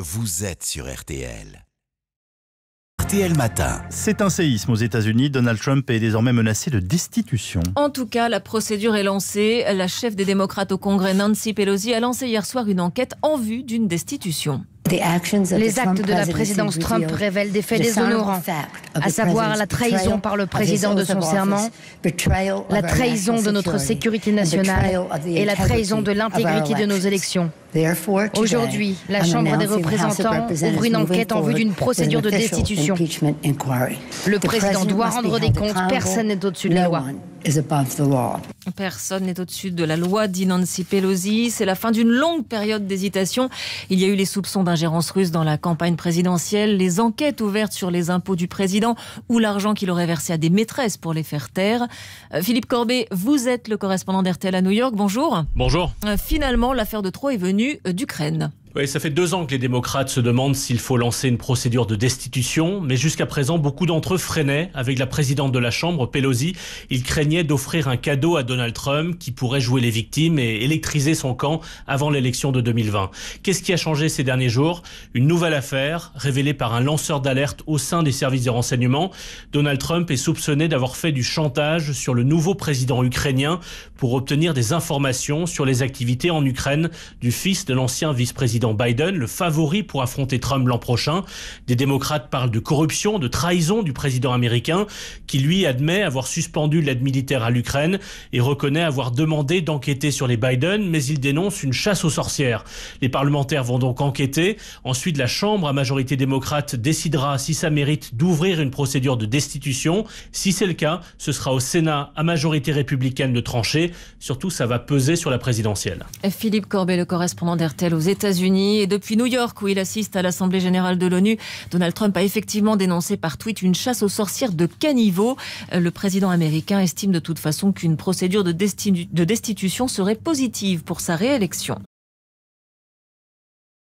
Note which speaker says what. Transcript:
Speaker 1: Vous êtes sur RTL. RTL Matin. C'est un séisme aux États-Unis. Donald Trump est désormais menacé de destitution.
Speaker 2: En tout cas, la procédure est lancée. La chef des démocrates au Congrès, Nancy Pelosi, a lancé hier soir une enquête en vue d'une destitution. Les actes de la présidence Trump révèlent des faits déshonorants, à savoir la trahison par le président de son serment, la trahison de notre sécurité nationale et la trahison de l'intégrité de nos élections. Aujourd'hui, la Chambre des représentants ouvre une enquête en vue d'une procédure de destitution.
Speaker 1: Le président doit rendre des comptes, personne n'est au-dessus de la loi.
Speaker 2: Personne n'est au-dessus de la loi, dit Nancy Pelosi. C'est la fin d'une longue période d'hésitation. Il y a eu les soupçons d'ingérence russe dans la campagne présidentielle, les enquêtes ouvertes sur les impôts du président ou l'argent qu'il aurait versé à des maîtresses pour les faire taire. Euh, Philippe Corbet, vous êtes le correspondant d'RTL à New York. Bonjour. Bonjour. Euh, finalement, l'affaire de Troyes est venue d'Ukraine.
Speaker 1: Oui, ça fait deux ans que les démocrates se demandent s'il faut lancer une procédure de destitution, mais jusqu'à présent, beaucoup d'entre eux freinaient. Avec la présidente de la Chambre, Pelosi, ils craignaient d'offrir un cadeau à Donald Trump qui pourrait jouer les victimes et électriser son camp avant l'élection de 2020. Qu'est-ce qui a changé ces derniers jours Une nouvelle affaire révélée par un lanceur d'alerte au sein des services de renseignement. Donald Trump est soupçonné d'avoir fait du chantage sur le nouveau président ukrainien pour obtenir des informations sur les activités en Ukraine du fils de l'ancien vice-président président Biden, le favori pour affronter Trump l'an prochain. Des démocrates parlent de corruption, de trahison du président américain, qui lui admet avoir suspendu l'aide militaire à l'Ukraine et reconnaît avoir demandé d'enquêter sur les Biden, mais il dénonce une chasse aux sorcières. Les parlementaires vont donc enquêter. Ensuite, la Chambre à majorité démocrate décidera si ça mérite d'ouvrir une procédure de destitution. Si c'est le cas, ce sera au Sénat à majorité républicaine de trancher. Surtout, ça va peser sur la présidentielle.
Speaker 2: Philippe Corbet, le correspondant d'RTL aux États-Unis. Et depuis New York, où il assiste à l'Assemblée générale de l'ONU, Donald Trump a effectivement dénoncé par tweet une chasse aux sorcières de caniveau. Euh, le président américain estime de toute façon qu'une procédure de destitution serait positive pour sa réélection.